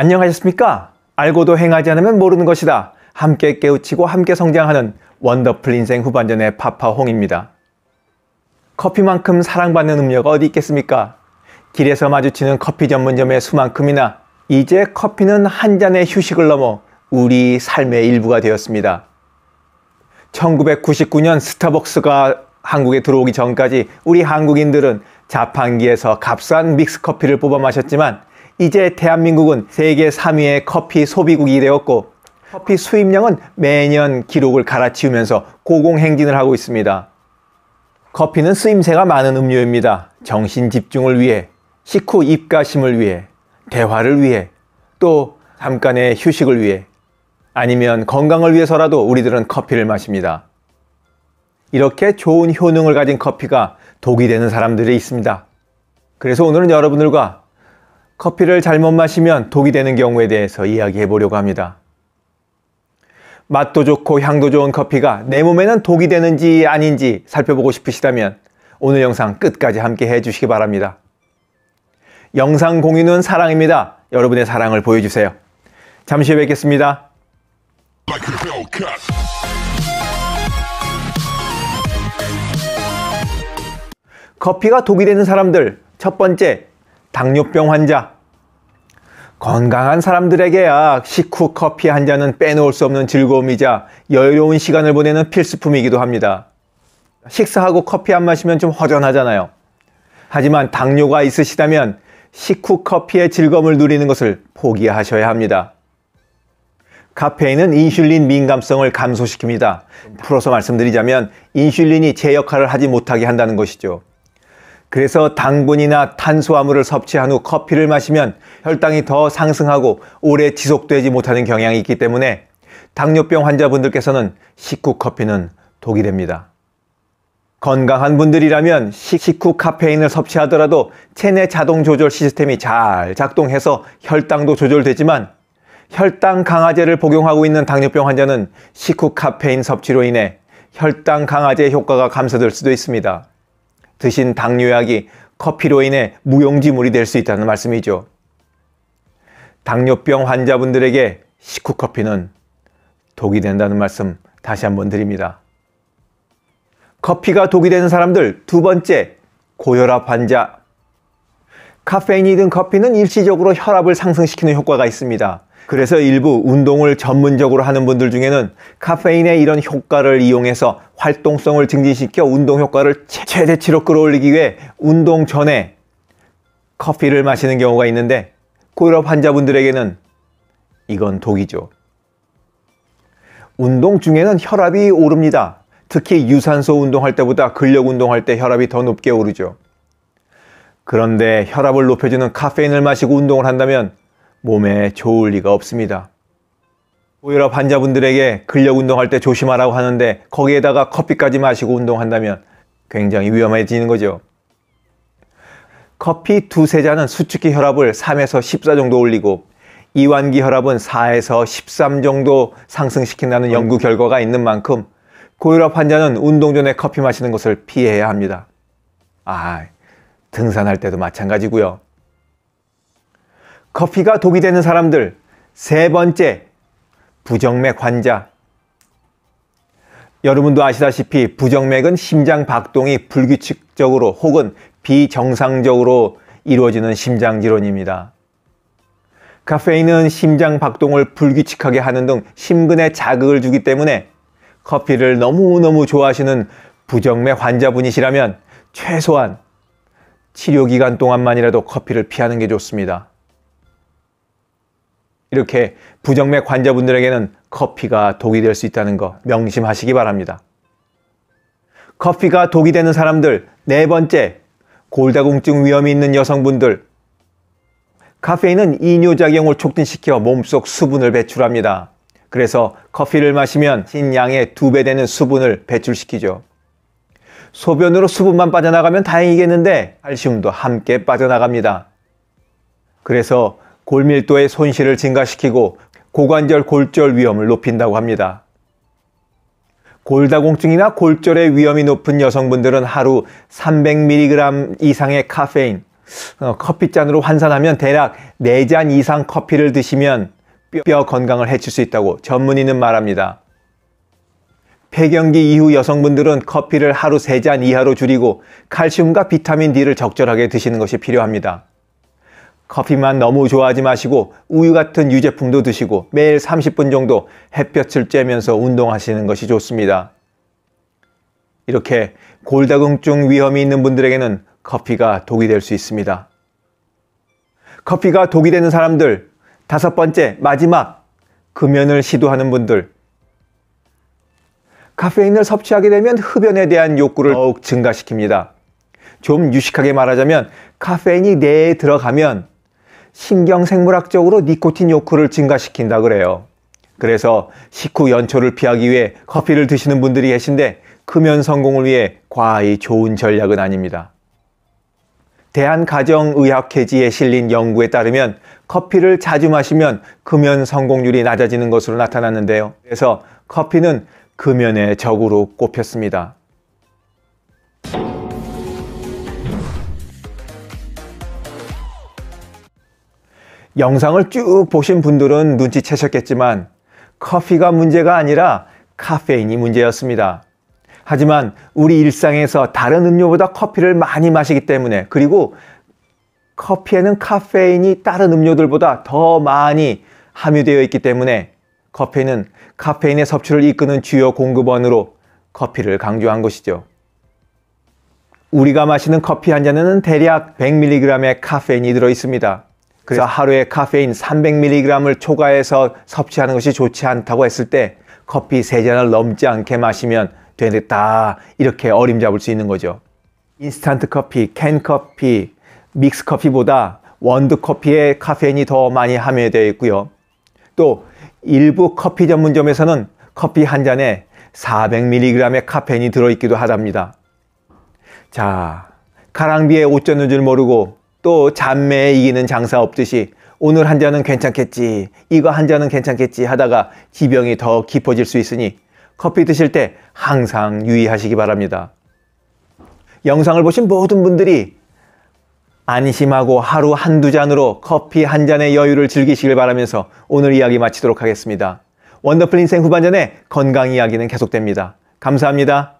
안녕하셨습니까? 알고도 행하지 않으면 모르는 것이다. 함께 깨우치고 함께 성장하는 원더풀 인생 후반전의 파파홍입니다. 커피만큼 사랑받는 음료가 어디 있겠습니까? 길에서 마주치는 커피 전문점의 수만큼이나 이제 커피는 한 잔의 휴식을 넘어 우리 삶의 일부가 되었습니다. 1999년 스타벅스가 한국에 들어오기 전까지 우리 한국인들은 자판기에서 값싼 믹스커피를 뽑아 마셨지만 이제 대한민국은 세계 3위의 커피 소비국이 되었고 커피 수입량은 매년 기록을 갈아치우면서 고공행진을 하고 있습니다. 커피는 쓰임새가 많은 음료입니다. 정신 집중을 위해, 식후 입가심을 위해, 대화를 위해, 또 잠깐의 휴식을 위해, 아니면 건강을 위해서라도 우리들은 커피를 마십니다. 이렇게 좋은 효능을 가진 커피가 독이 되는 사람들이 있습니다. 그래서 오늘은 여러분들과 커피를 잘못 마시면 독이 되는 경우에 대해서 이야기해 보려고 합니다. 맛도 좋고 향도 좋은 커피가 내 몸에는 독이 되는지 아닌지 살펴보고 싶으시다면 오늘 영상 끝까지 함께 해주시기 바랍니다. 영상 공유는 사랑입니다. 여러분의 사랑을 보여주세요. 잠시 후에 뵙겠습니다. 커피가 독이 되는 사람들 첫 번째 당뇨병 환자, 건강한 사람들에게야 식후 커피 한 잔은 빼놓을 수 없는 즐거움이자 여유로운 시간을 보내는 필수품이기도 합니다. 식사하고 커피 한 마시면 좀 허전하잖아요. 하지만 당뇨가 있으시다면 식후 커피의 즐거움을 누리는 것을 포기하셔야 합니다. 카페인은 인슐린 민감성을 감소시킵니다. 풀어서 말씀드리자면 인슐린이 제 역할을 하지 못하게 한다는 것이죠. 그래서 당분이나 탄수화물을 섭취한 후 커피를 마시면 혈당이 더 상승하고 오래 지속되지 못하는 경향이 있기 때문에 당뇨병 환자분들께서는 식후 커피는 독이 됩니다. 건강한 분들이라면 식후 카페인을 섭취하더라도 체내 자동 조절 시스템이 잘 작동해서 혈당도 조절되지만 혈당 강화제를 복용하고 있는 당뇨병 환자는 식후 카페인 섭취로 인해 혈당 강화제 효과가 감소될 수도 있습니다. 드신 당뇨약이 커피로 인해 무용지물이 될 수 있다는 말씀이죠. 당뇨병 환자분들에게 식후 커피는 독이 된다는 말씀 다시 한번 드립니다. 커피가 독이 되는 사람들 두 번째 고혈압 환자 카페인이 든 커피는 일시적으로 혈압을 상승시키는 효과가 있습니다. 그래서 일부 운동을 전문적으로 하는 분들 중에는 카페인의 이런 효과를 이용해서 활동성을 증진시켜 운동 효과를 최대치로 끌어올리기 위해 운동 전에 커피를 마시는 경우가 있는데 고혈압 환자분들에게는 이건 독이죠. 운동 중에는 혈압이 오릅니다. 특히 유산소 운동할 때보다 근력 운동할 때 혈압이 더 높게 오르죠. 그런데 혈압을 높여주는 카페인을 마시고 운동을 한다면 몸에 좋을 리가 없습니다. 고혈압 환자분들에게 근력 운동할 때 조심하라고 하는데 거기에다가 커피까지 마시고 운동한다면 굉장히 위험해지는 거죠. 커피 두세 잔은 수축기 혈압을 3에서 14 정도 올리고 이완기 혈압은 4에서 13 정도 상승시킨다는 연구 결과가 있는 만큼 고혈압 환자는 운동 전에 커피 마시는 것을 피해야 합니다. 아, 등산할 때도 마찬가지고요. 커피가 독이 되는 사람들. 세 번째, 부정맥 환자. 여러분도 아시다시피 부정맥은 심장 박동이 불규칙적으로 혹은 비정상적으로 이루어지는 심장 질환입니다. 카페인은 심장 박동을 불규칙하게 하는 등 심근에 자극을 주기 때문에 커피를 너무너무 좋아하시는 부정맥 환자분이시라면 최소한 치료 기간 동안만이라도 커피를 피하는 게 좋습니다. 이렇게 부정맥 환자분들에게는 커피가 독이 될 수 있다는 거 명심하시기 바랍니다. 커피가 독이 되는 사람들 네 번째 골다공증 위험이 있는 여성분들 카페인은 이뇨작용을 촉진시켜 몸속 수분을 배출합니다. 그래서 커피를 마시면 신양의 두배 되는 수분을 배출시키죠. 소변으로 수분만 빠져나가면 다행이겠는데 칼슘도 함께 빠져나갑니다. 그래서 골밀도의 손실을 증가시키고 고관절 골절 위험을 높인다고 합니다. 골다공증이나 골절의 위험이 높은 여성분들은 하루 300mg 이상의 카페인, 어, 커피잔으로 환산하면 대략 4잔 이상 커피를 드시면 뼈 건강을 해칠 수 있다고 전문의는 말합니다. 폐경기 이후 여성분들은 커피를 하루 3잔 이하로 줄이고 칼슘과 비타민 D를 적절하게 드시는 것이 필요합니다. 커피만 너무 좋아하지 마시고 우유 같은 유제품도 드시고 매일 30분 정도 햇볕을 쬐면서 운동하시는 것이 좋습니다. 이렇게 골다공증 위험이 있는 분들에게는 커피가 독이 될 수 있습니다. 커피가 독이 되는 사람들, 다섯 번째, 마지막, 금연을 시도하는 분들. 카페인을 섭취하게 되면 흡연에 대한 욕구를 더욱 증가시킵니다. 좀 유식하게 말하자면 카페인이 뇌에 들어가면 신경생물학적으로 니코틴 요크를 증가시킨다 그래요. 그래서 식후 연초를 피하기 위해 커피를 드시는 분들이 계신데 금연 성공을 위해 과히 좋은 전략은 아닙니다. 대한가정의학회지에 실린 연구에 따르면 커피를 자주 마시면 금연 성공률이 낮아지는 것으로 나타났는데요. 그래서 커피는 금연의 적으로 꼽혔습니다. 영상을 쭉 보신 분들은 눈치채셨겠지만 커피가 문제가 아니라 카페인이 문제였습니다. 하지만 우리 일상에서 다른 음료보다 커피를 많이 마시기 때문에 그리고 커피에는 카페인이 다른 음료들보다 더 많이 함유되어 있기 때문에 커피는 카페인의 섭취를 이끄는 주요 공급원으로 커피를 강조한 것이죠. 우리가 마시는 커피 한 잔에는 대략 100mg의 카페인이 들어 있습니다. 그래서 네. 하루에 카페인 300mg을 초과해서 섭취하는 것이 좋지 않다고 했을 때 커피 3잔을 넘지 않게 마시면 되겠다. 이렇게 어림잡을 수 있는 거죠. 인스턴트 커피, 캔 커피, 믹스 커피보다 원두 커피에 카페인이 더 많이 함유되어 있고요. 또 일부 커피 전문점에서는 커피 한 잔에 400mg의 카페인이 들어있기도 하답니다. 자, 가랑비에 옷 젖는 줄 모르고 또 잔매에 이기는 장사 없듯이 오늘 한 잔은 괜찮겠지, 이거 한 잔은 괜찮겠지 하다가 기병이 더 깊어질 수 있으니 커피 드실 때 항상 유의하시기 바랍니다. 영상을 보신 모든 분들이 안심하고 하루 한두 잔으로 커피 한 잔의 여유를 즐기시길 바라면서 오늘 이야기 마치도록 하겠습니다. 원더풀 인생 후반전에 건강 이야기는 계속됩니다. 감사합니다.